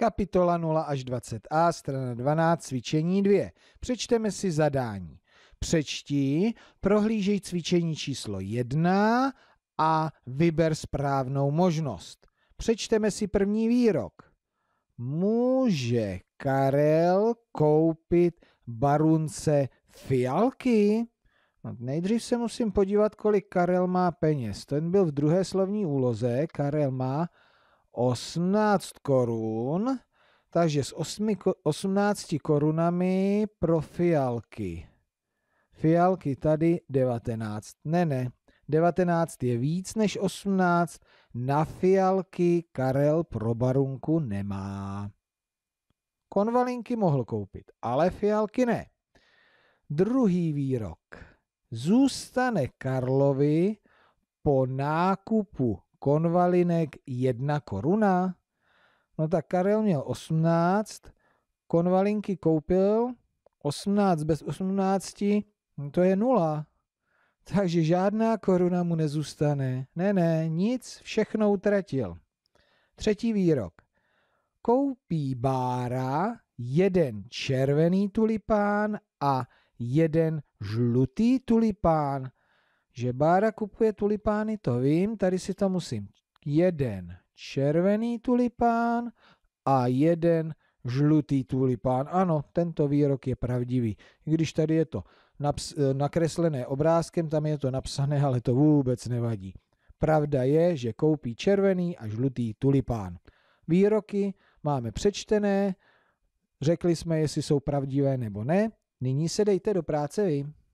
Kapitola 0 až 20a, strana 12, cvičení 2. Přečteme si zadání. Přečti, prohlížej cvičení číslo 1 a vyber správnou možnost. Přečteme si první výrok. Může Karel koupit barunce fialky? No, nejdřív se musím podívat, kolik Karel má peněz. Ten byl v druhé slovní úloze. Karel má 18 korun, takže s 8, 18 korunami pro fialky. Fialky tady 19. Ne, ne, 19 je víc než 18. Na fialky Karel pro barunku nemá. Konvalinky mohl koupit, ale fialky ne. Druhý výrok. Zůstane Karlovi po nákupu konvalinek jedna koruna? No tak Karel měl 18, konvalinky koupil, 18 bez 18, no to je nula. Takže žádná koruna mu nezůstane. Ne, ne, nic, všechno utratil. Třetí výrok. Koupí Bára jeden červený tulipán a jeden žlutý tulipán že Bára kupuje tulipány, to vím, tady si to musím. Jeden červený tulipán a jeden žlutý tulipán. Ano, tento výrok je pravdivý. I když tady je to naps- nakreslené obrázkem, tam je to napsané, ale to vůbec nevadí. Pravda je, že koupí červený a žlutý tulipán. Výroky máme přečtené, řekli jsme, jestli jsou pravdivé nebo ne. Nyní se dejte do práce vy.